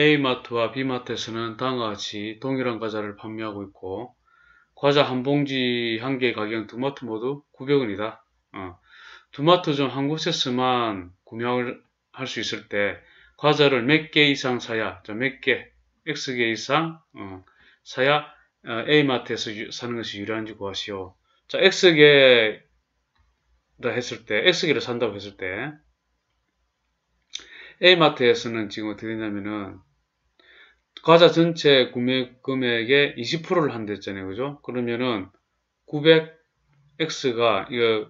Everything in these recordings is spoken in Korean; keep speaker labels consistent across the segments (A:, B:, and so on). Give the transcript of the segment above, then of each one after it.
A: A마트와 B마트에서는 다음과 같이 동일한 과자를 판매하고 있고 과자 한 봉지 한개의 가격 은두 마트 모두 900원이다. 어. 두 마트 중 한 곳에서만 구매를 할 수 있을 때 과자를 몇 개 이상 사야 몇 개, X개 이상 어, 사야 어, A마트에서 유, 사는 것이 유리한지 구하시오. 자, x 개다 했을 때, X개를 산다고 했을 때 A마트에서는 지금 어떻게 되냐면은 과자 전체 구매 금액의 20%를 한다 했잖아요. 그죠? 그러면은 900x가 이거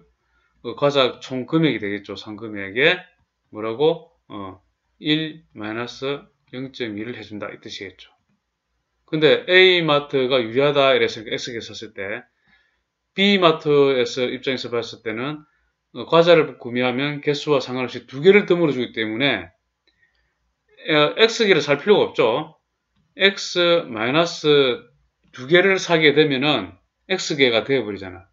A: 어, 과자 총 금액이 되겠죠. 상금액에 뭐라고? 어, 1 0.2를 해준다 이 뜻이겠죠. 근데 A마트가 유리하다 이래서 랬 X에 썼을 때 B마트에서 입장에서 봤을 때는 어, 과자를 구매하면 개수와 상관없이 두 개를 드물어 주기 때문에 어, x 기를살 필요가 없죠. x 마이너스 두 개를 사게 되면은 x개가 되어버리잖아.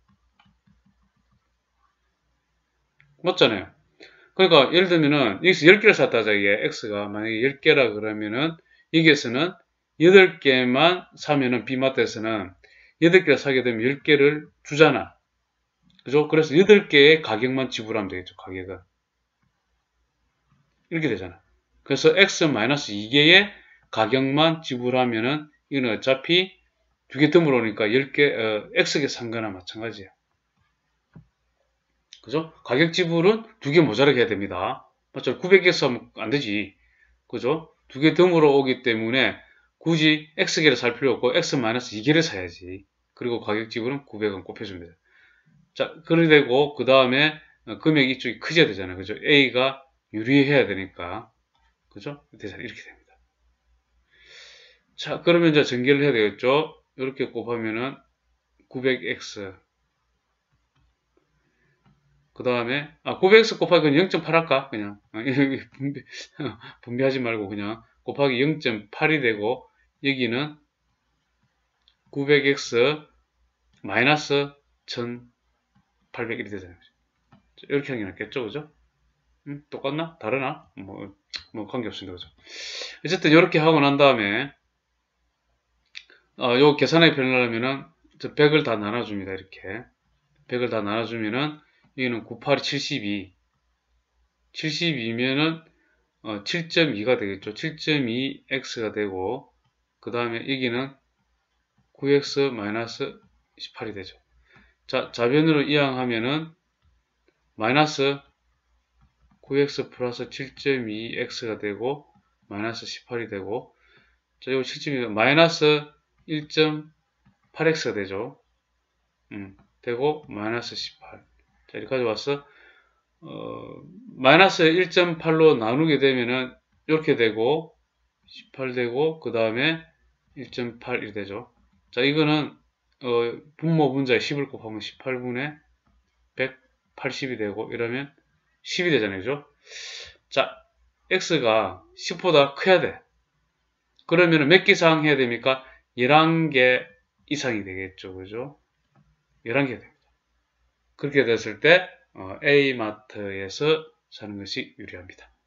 A: 맞잖아요. 그러니까 예를 들면은 여기서 10개를 샀다 자기에 x가 만약에 10개라 그러면은 여기에서는 8개만 사면은 b마트에서는 8개를 사게 되면 10개를 주잖아. 그죠? 그래서 8개의 가격만 지불하면 되겠죠. 가격은. 이렇게 되잖아. 그래서 x-2개의 가격만 지불하면은 이건 어차피 두개 드물어오니까 10개, 어, X개 산거나 마찬가지예요. 그죠? 가격 지불은 두 개모자르게 해야 됩니다. 맞죠? 900개에서 하면 안 되지. 그죠? 두개 드물어 오기 때문에 굳이 X개를 살 필요 없고 X-2개를 사야지. 그리고 가격 지불은 900원 곱해줍니다. 자, 그러되고 그 다음에 금액이 이쪽이 크게 되잖아요. 그죠? A가 유리해야 되니까. 그죠? 이렇게 됩니다. 자, 그러면 이제 전개를 해야 되겠죠? 이렇게 곱하면은 900x. 그 다음에, 아, 900x 곱하기 0.8 할까? 그냥. 아, 분비 분배하지 말고 그냥. 곱하기 0.8이 되고, 여기는 900x 마이너스 1800이 되잖아요. 이렇게 하는 게 낫겠죠? 그죠? 음, 똑같나? 다르나? 뭐, 뭐, 관계없습니다. 그죠? 어쨌든 이렇게 하고 난 다음에, 어, 요 계산의 변을 하면은 저 100을 다 나눠줍니다. 이렇게 100을 다 나눠주면은 여기는 9, 8, 72 72면은 어, 7.2가 되겠죠. 7.2x가 되고 그 다음에 여기는 9x 18이 되죠. 자, 자변으로 이항하면은 마이너스 9x 플러스 7.2x가 되고 마이너스 18이 되고 자, 이거 7.2 마이너스 1.8x가 되죠. 음, 되고 마이너스 18. 자, 이렇게 가져와서 어, 마이너스 1.8로 나누게 되면은 이렇게 되고 18 되고 그 다음에 1.8이 되죠. 자, 이거는 어, 분모 분자에 10을 곱하면 18분의 180이 되고 이러면 10이 되잖아요. 그죠? 자, x가 10보다 커야 돼. 그러면 몇 기상 해야 됩니까? 11개 이상이 되겠죠. 그죠? 11개가 됩니다. 그렇게 됐을 때 어, A마트에서 사는 것이 유리합니다.